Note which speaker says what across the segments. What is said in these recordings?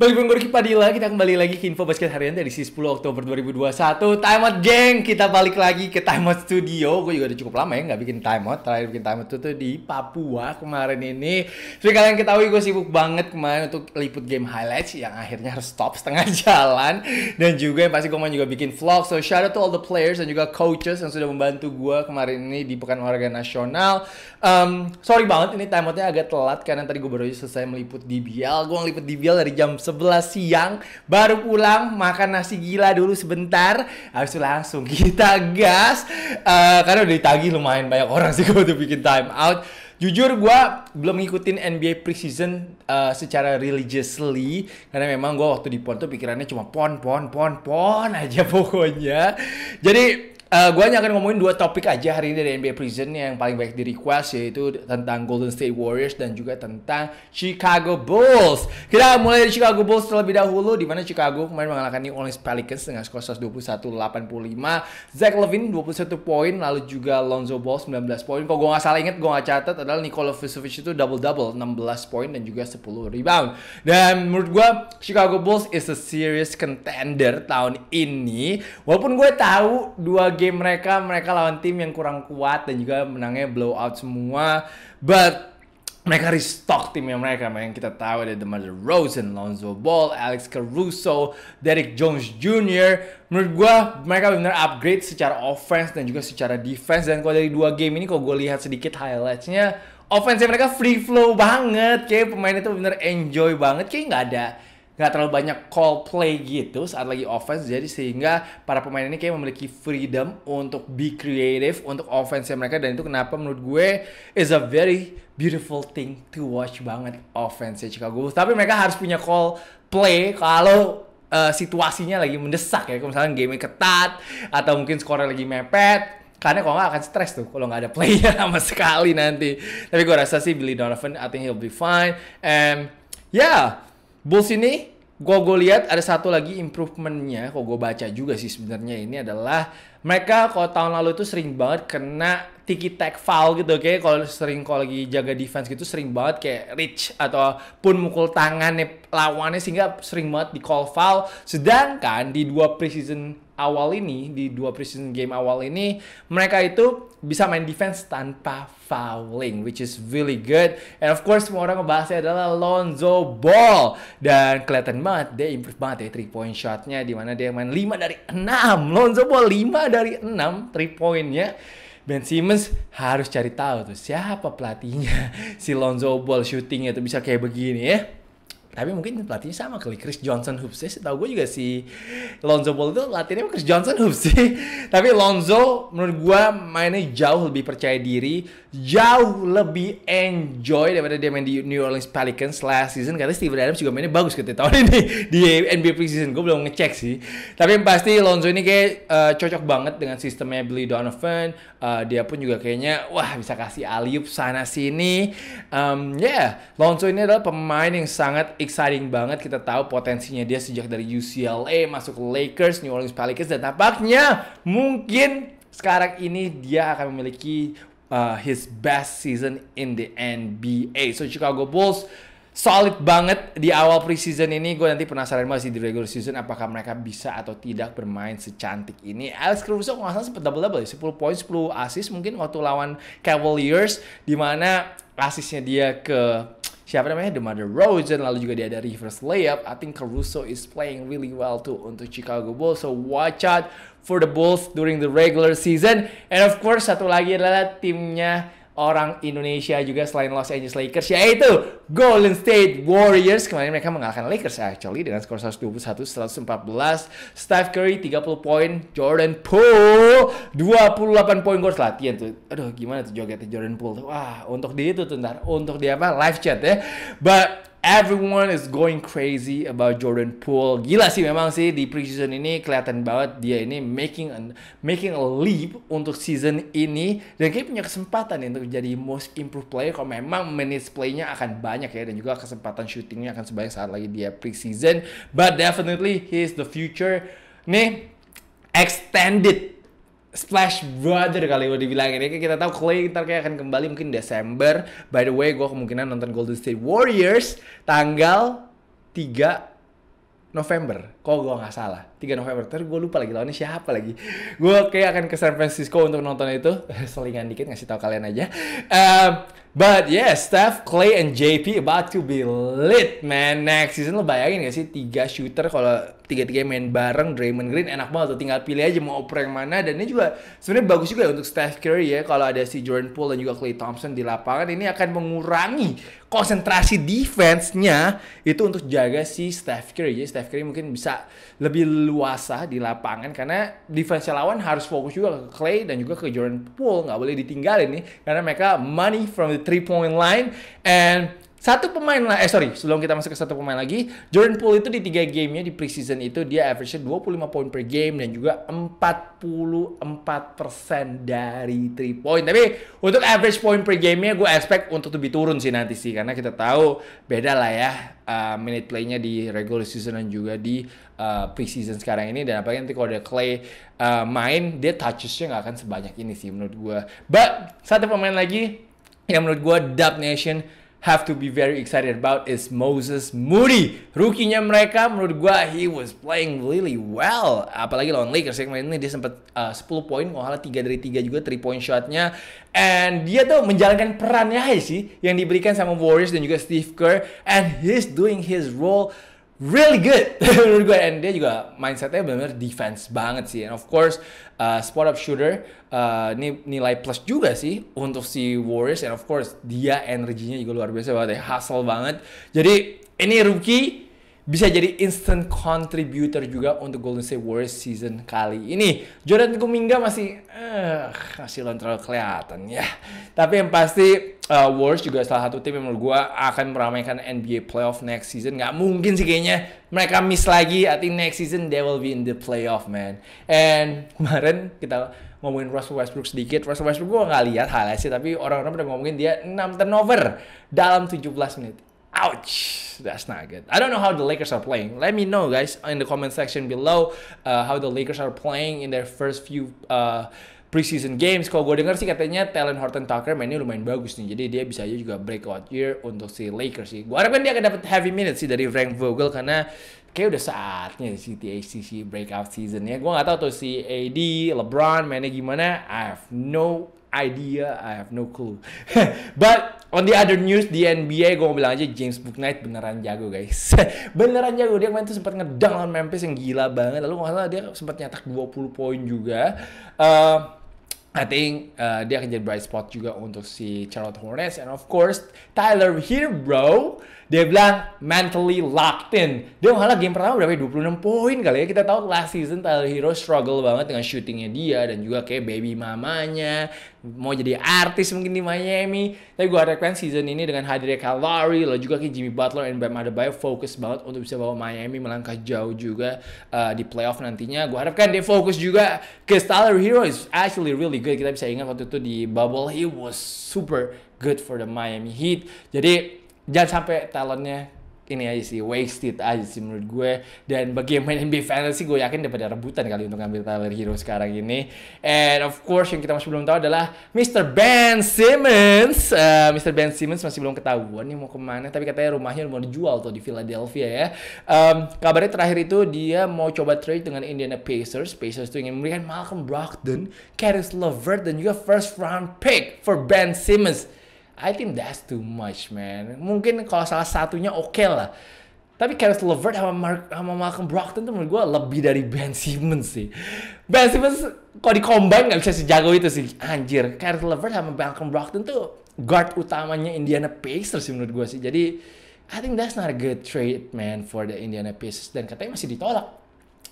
Speaker 1: bagi Bung Padilla, kita kembali lagi ke Info Basket Harian dari 10 Oktober 2021. Time out, geng! Kita balik lagi ke Time Out Studio. Gue juga udah cukup lama ya nggak bikin Time Out. Terakhir bikin Time Out itu tuh di Papua kemarin ini. Seperti kalian ketahui, gue sibuk banget kemarin untuk liput game highlights yang akhirnya harus stop setengah jalan. Dan juga yang pasti gue mau juga bikin vlog. So shout out to all the players dan juga coaches yang sudah membantu gue kemarin ini di Pekan Olahraga Nasional. Um, sorry banget, ini Time Outnya agak telat karena tadi gue baru selesai meliput DBL. Gue ngeliput DBL dari jam 11 siang baru pulang makan nasi gila dulu sebentar habis itu langsung kita gas uh, karena udah ditagi lumayan banyak orang sih kalau bikin time out jujur gue belum ngikutin NBA preseason uh, secara religiously karena memang gue waktu di pon tuh pikirannya cuma pon pon pon pon aja pokoknya jadi Uh, eh, gue hanya akan ngomongin dua topik aja hari ini dari NBA Prison yang paling banyak di request yaitu tentang Golden State Warriors dan juga tentang Chicago Bulls. Kita mulai dari Chicago Bulls terlebih dahulu di mana Chicago kemarin mengalahkan New Orleans Pelicans dengan skor 121-85. Zach Levine 21 poin lalu juga Lonzo Ball 19 poin. Kalau gue nggak salah inget gue nggak catat adalah Nikola Vucevic itu double double 16 poin dan juga 10 rebound. Dan menurut gue Chicago Bulls is a serious contender tahun ini. Walaupun gue tahu dua game mereka, mereka lawan tim yang kurang kuat dan juga menangnya blow out semua. But mereka restock timnya mereka, nah, yang Kita tahu ada DeMar Rosen, Lonzo Ball, Alex Caruso, Derek Jones Jr. Menurut gue mereka benar upgrade secara offense dan juga secara defense. Dan kalau dari dua game ini kalau gue lihat sedikit highlightsnya, offense mereka free flow banget. Kayak pemain itu benar enjoy banget. Kayak nggak ada nggak terlalu banyak call play gitu saat lagi offense jadi sehingga para pemain ini kayak memiliki freedom untuk be creative untuk offense mereka dan itu kenapa menurut gue is a very beautiful thing to watch banget offense Chicago tapi mereka harus punya call play kalau uh, situasinya lagi mendesak ya kalau misalnya game ketat atau mungkin skornya lagi mepet karena kalau nggak akan stres tuh kalau nggak ada player sama sekali nanti tapi gue rasa sih Billy Donovan I think he'll be fine and yeah Bulls ini gue gue lihat ada satu lagi improvementnya kok gue baca juga sih sebenarnya ini adalah mereka kalau tahun lalu itu sering banget kena tiki tag foul gitu kayak kalau sering kalau lagi jaga defense gitu sering banget kayak reach atau pun mukul tangannya lawannya sehingga sering banget di call foul sedangkan di dua preseason awal ini, di dua preseason game awal ini, mereka itu bisa main defense tanpa fouling, which is really good. And of course, semua orang ngebahasnya adalah Lonzo Ball. Dan kelihatan banget, dia improve banget ya 3 point shotnya, dimana dia main 5 dari 6. Lonzo Ball 5 dari 6 3 pointnya. Ben Simmons harus cari tahu tuh siapa pelatihnya si Lonzo Ball shootingnya tuh bisa kayak begini ya tapi mungkin pelatihnya sama kali Chris Johnson Hoops sih tahu gue juga si Lonzo Ball itu latihnya Chris Johnson Hoops sih tapi Lonzo menurut gue mainnya jauh lebih percaya diri jauh lebih enjoy daripada dia main di New Orleans Pelicans last season karena Steven Adams juga mainnya bagus ketika tahun ini di NBA preseason gue belum ngecek sih tapi yang pasti Lonzo ini kayak uh, cocok banget dengan sistemnya Billy Donovan uh, dia pun juga kayaknya wah bisa kasih aliup sana sini um, ya yeah, Lonzo ini adalah pemain yang sangat exciting banget kita tahu potensinya dia sejak dari UCLA masuk Lakers, New Orleans Pelicans dan tampaknya mungkin sekarang ini dia akan memiliki uh, his best season in the NBA. So Chicago Bulls solid banget di awal preseason ini. Gue nanti penasaran masih di regular season apakah mereka bisa atau tidak bermain secantik ini. Alex Caruso nggak salah sempat double double, 10 ya, poin, 10 assist mungkin waktu lawan Cavaliers Dimana mana asisnya dia ke siapa namanya The Mother Rosen lalu juga dia ada reverse layup I think Caruso is playing really well too untuk Chicago Bulls so watch out for the Bulls during the regular season and of course satu lagi adalah timnya orang Indonesia juga selain Los Angeles Lakers yaitu Golden State Warriors. Kemarin mereka mengalahkan Lakers actually dengan skor 121 114. Steph Curry 30 poin, Jordan Poole 28 poin gol latihan tuh. Aduh, gimana tuh jogetnya Jordan Poole? Wah, untuk dia itu tuh ntar, untuk dia apa? Live chat ya. But Everyone is going crazy about Jordan Poole. Gila sih memang sih di preseason ini kelihatan banget dia ini making an, making a leap untuk season ini dan kayak punya kesempatan untuk jadi most improved player kalau memang minutes playnya akan banyak ya dan juga kesempatan shootingnya akan sebanyak saat lagi dia preseason. But definitely he is the future. Nih extended Splash Brother kali gue dibilangin ya kita tahu Clay ntar kayak akan kembali mungkin Desember by the way gue kemungkinan nonton Golden State Warriors tanggal 3 November kok gue nggak salah 3 November terus gue lupa lagi lawannya siapa lagi gue kayak akan ke San Francisco untuk nonton itu selingan dikit ngasih tau kalian aja uh, But yeah, Steph, Clay, and JP about to be lit, man. Next season lo bayangin gak sih tiga shooter kalau tiga-tiga main bareng Draymond Green enak banget tuh tinggal pilih aja mau oper yang mana dan ini juga sebenarnya bagus juga ya untuk Steph Curry ya kalau ada si Jordan Poole dan juga Clay Thompson di lapangan ini akan mengurangi konsentrasi defense-nya itu untuk jaga si Steph Curry. Jadi Steph Curry mungkin bisa lebih luasa di lapangan karena defense lawan harus fokus juga ke Clay dan juga ke Jordan Poole. Nggak boleh ditinggalin nih karena mereka money from the three point line and satu pemain lah, eh sorry, sebelum kita masuk ke satu pemain lagi, Jordan Poole itu di tiga gamenya di preseason itu dia average-nya 25 poin per game dan juga 44% dari 3 point. Tapi untuk average poin per gamenya gue expect untuk lebih turun sih nanti sih, karena kita tahu beda lah ya uh, minute play-nya di regular season dan juga di uh, preseason sekarang ini. Dan apalagi nanti kalau ada Clay uh, main, dia touches-nya nggak akan sebanyak ini sih menurut gue. But, satu pemain lagi yang menurut gue Dub Nation have to be very excited about is Moses Moody. rukinya mereka menurut gua he was playing really well. Apalagi lawan Lakers yang main ini dia sempat uh, 10 poin, ngohala 3 dari 3 juga 3 point shotnya. And dia tuh menjalankan perannya aja sih yang diberikan sama Warriors dan juga Steve Kerr and he's doing his role really good menurut gue and dia juga mindsetnya benar-benar defense banget sih and of course uh, spot up shooter uh, ini nilai plus juga sih untuk si Warriors and of course dia energinya juga luar biasa banget ya hustle banget jadi ini rookie bisa jadi instant contributor juga untuk Golden State Warriors season kali ini. Jordan Kuminga masih uh, belum terlalu kelihatan ya. Tapi yang pasti uh, Warriors juga salah satu tim yang menurut gue akan meramaikan NBA playoff next season. Gak mungkin sih kayaknya mereka miss lagi. I think next season they will be in the playoff man. And kemarin kita ngomongin Russell Westbrook sedikit. Russell Westbrook gue gak lihat hal sih, tapi orang-orang udah ngomongin dia 6 turnover dalam 17 menit. Ouch, that's not good. I don't know how the Lakers are playing. Let me know, guys, in the comment section below uh, how the Lakers are playing in their first few uh, preseason games. Kalau gue denger sih katanya talent Horton Tucker mainnya lumayan bagus nih. Jadi dia bisa aja juga breakout year untuk si Lakers sih. Gue harapkan dia akan dapat heavy minutes sih dari Frank Vogel karena kayak udah saatnya si THCC breakout season ya. Gue gak tau tuh si AD, LeBron mainnya gimana. I have no idea, I have no clue. But On the other news di NBA gue mau bilang aja James Booknight beneran jago guys. beneran jago dia kemarin tuh sempat ngedang lawan Memphis yang gila banget. Lalu nggak salah dia sempat nyetak 20 poin juga. Uh, I think uh, dia akan jadi bright spot juga untuk si Charlotte Hornets and of course Tyler Hero dia bilang mentally locked in. Dia malah game pertama berapa 26 ya? poin kali ya. Kita tahu last season Tyler Hero struggle banget dengan shootingnya dia dan juga kayak baby mamanya mau jadi artis mungkin di Miami. Tapi gue harapkan season ini dengan hadirnya Kalori lo juga kayak Jimmy Butler dan Bam Adebayo fokus banget untuk bisa bawa Miami melangkah jauh juga uh, di playoff nantinya. Gue harapkan dia fokus juga ke Tyler Hero is actually really good. Kita bisa ingat waktu itu di bubble he was super good for the Miami Heat. Jadi jangan sampai talentnya ini aja sih wasted aja sih menurut gue dan bagi yang main NBA Fantasy gue yakin daripada rebutan kali untuk ngambil Tyler Hero sekarang ini and of course yang kita masih belum tahu adalah Mr. Ben Simmons uh, eh, Mr. Ben Simmons masih belum ketahuan nih mau kemana tapi katanya rumahnya mau dijual tuh di Philadelphia ya um, kabarnya terakhir itu dia mau coba trade dengan Indiana Pacers Pacers tuh ingin memberikan Malcolm Brogdon Caris LeVert dan juga first round pick for Ben Simmons I think that's too much, man. Mungkin kalau salah satunya oke okay lah. Tapi Karis Levert sama, Mark, sama Malcolm Brockton tuh menurut gue lebih dari Ben Simmons sih. Ben Simmons kalau di combine nggak bisa sejago itu sih. Anjir, Karis Levert sama Malcolm Brockton tuh guard utamanya Indiana Pacers sih menurut gue sih. Jadi I think that's not a good trade man for the Indiana Pacers dan katanya masih ditolak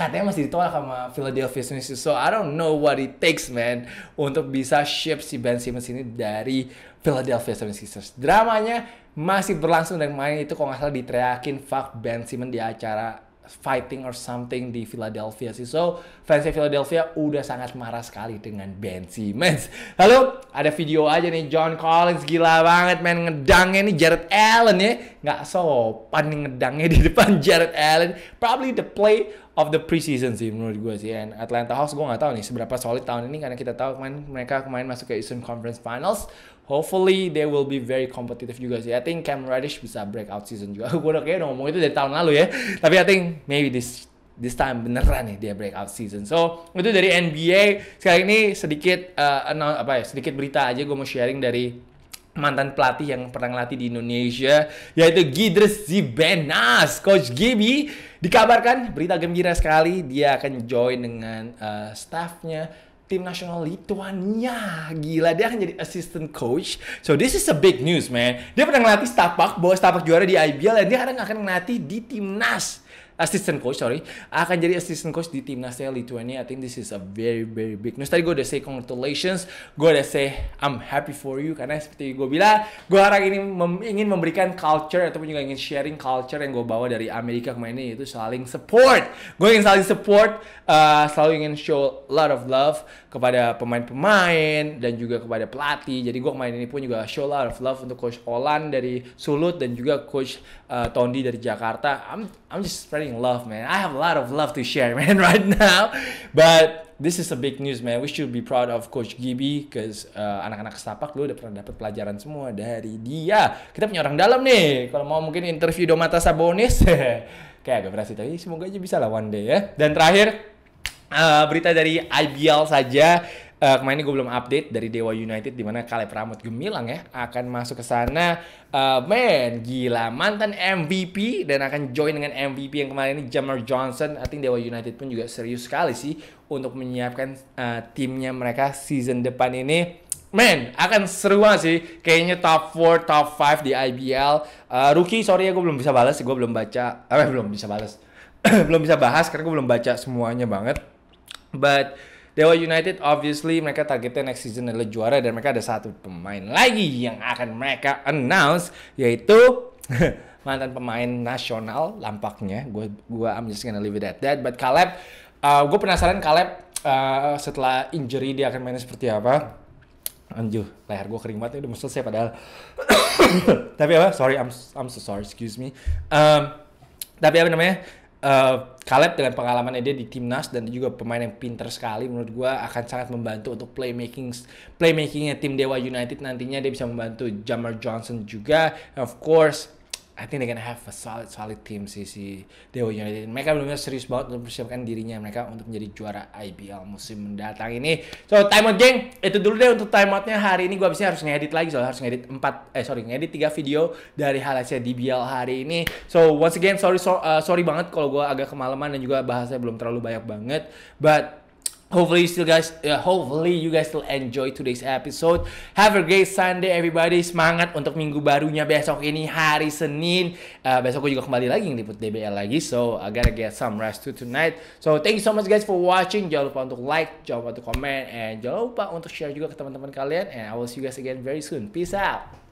Speaker 1: katanya masih ditolak sama Philadelphia 76ers. So I don't know what it takes man untuk bisa ship si Ben Simmons ini dari Philadelphia 76ers. Dramanya masih berlangsung dan main itu kok nggak salah diteriakin fuck Ben Simmons di acara fighting or something di Philadelphia sih. So, fans Philadelphia udah sangat marah sekali dengan Ben Simmons. Lalu, ada video aja nih, John Collins gila banget main ngedangnya nih Jared Allen ya. Nggak sopan nih ngedangnya di depan Jared Allen. Probably the play of the preseason sih menurut gue sih. And Atlanta Hawks gue nggak tahu nih seberapa solid tahun ini karena kita tahu kemarin mereka kemarin masuk ke Eastern Conference Finals hopefully they will be very competitive juga sih. I think Cam Reddish bisa breakout season juga. Gue udah kayak ngomong itu dari tahun lalu ya. Tapi I think maybe this this time beneran nih dia breakout season. So itu dari NBA. Sekarang ini sedikit uh, apa ya sedikit berita aja gue mau sharing dari mantan pelatih yang pernah ngelatih di Indonesia yaitu Gidres Zibenas Coach Gibi dikabarkan berita gembira sekali dia akan join dengan uh, staffnya tim nasional Lituania. Gila, dia akan jadi assistant coach. So this is a big news, man. Dia pernah ngelatih Stapak, bawa Stapak juara di IBL, dan dia akan ngelatih di timnas assistant coach sorry akan jadi assistant coach di timnasnya Lithuania I think this is a very very big news tadi gue udah say congratulations gue udah say I'm happy for you karena seperti gue bilang gue harap ini mem ingin memberikan culture ataupun juga ingin sharing culture yang gue bawa dari Amerika kemarin ini yaitu saling support gue ingin saling support uh, selalu ingin show a lot of love kepada pemain-pemain dan juga kepada pelatih. Jadi gue kemarin ini pun juga show lot of love untuk coach Olan dari Sulut dan juga coach uh, Tondi dari Jakarta. I'm I'm just spreading love, man. I have a lot of love to share, man, right now. But this is a big news, man. We should be proud of Coach Gibi cause uh, anak-anak setapak lu udah pernah dapat pelajaran semua dari dia. Kita punya orang dalam nih. Kalau mau mungkin interview Domata Sabonis. Kayak agak berhasil tapi semoga aja bisa lah one day ya. Dan terakhir, uh, berita dari IBL saja. Uh, kemarin gue belum update dari Dewa United di mana Kaleb Ramut Gemilang ya akan masuk ke sana. Uh, man, gila mantan MVP dan akan join dengan MVP yang kemarin ini Jamar Johnson. I think Dewa United pun juga serius sekali sih untuk menyiapkan uh, timnya mereka season depan ini. Man, akan seru banget sih. Kayaknya top 4, top 5 di IBL. Uh, rookie, sorry ya gue belum bisa balas. Gue belum baca. Eh, belum bisa balas. belum bisa bahas karena gue belum baca semuanya banget. But Dewa United obviously mereka targetnya next season adalah juara dan mereka ada satu pemain lagi yang akan mereka announce yaitu mantan pemain nasional lampaknya. Gue gue I'm just gonna leave it at that. But Caleb, uh, gue penasaran Caleb uh, setelah injury dia akan main seperti apa. Anjuh, leher gue kering banget, udah musuh saya padahal. tapi apa? Sorry, I'm I'm so sorry, excuse me. Um, tapi apa namanya? uh, dengan pengalamannya dia di timnas dan juga pemain yang pinter sekali menurut gue akan sangat membantu untuk playmaking playmakingnya tim Dewa United nantinya dia bisa membantu Jamar Johnson juga of course I think they gonna have a solid solid team sih si Dewa United. Mereka benar-benar serius banget untuk persiapkan dirinya mereka untuk menjadi juara IBL musim mendatang ini. So time out geng, itu dulu deh untuk time outnya hari ini. Gua abisnya harus ngedit lagi soalnya harus ngedit empat eh sorry ngedit tiga video dari halasnya DBL hari ini. So once again sorry so, uh, sorry banget kalau gue agak kemalaman dan juga bahasanya belum terlalu banyak banget. But Hopefully, you still guys, uh, hopefully you guys still enjoy today's episode. Have a great Sunday, everybody. Semangat untuk minggu barunya besok ini hari Senin. Uh, besok aku juga kembali lagi ngeliput DBL lagi, so I gotta get some rest too tonight. So thank you so much guys for watching. Jangan lupa untuk like, jangan lupa untuk comment, and jangan lupa untuk share juga ke teman-teman kalian. And I will see you guys again very soon. Peace out.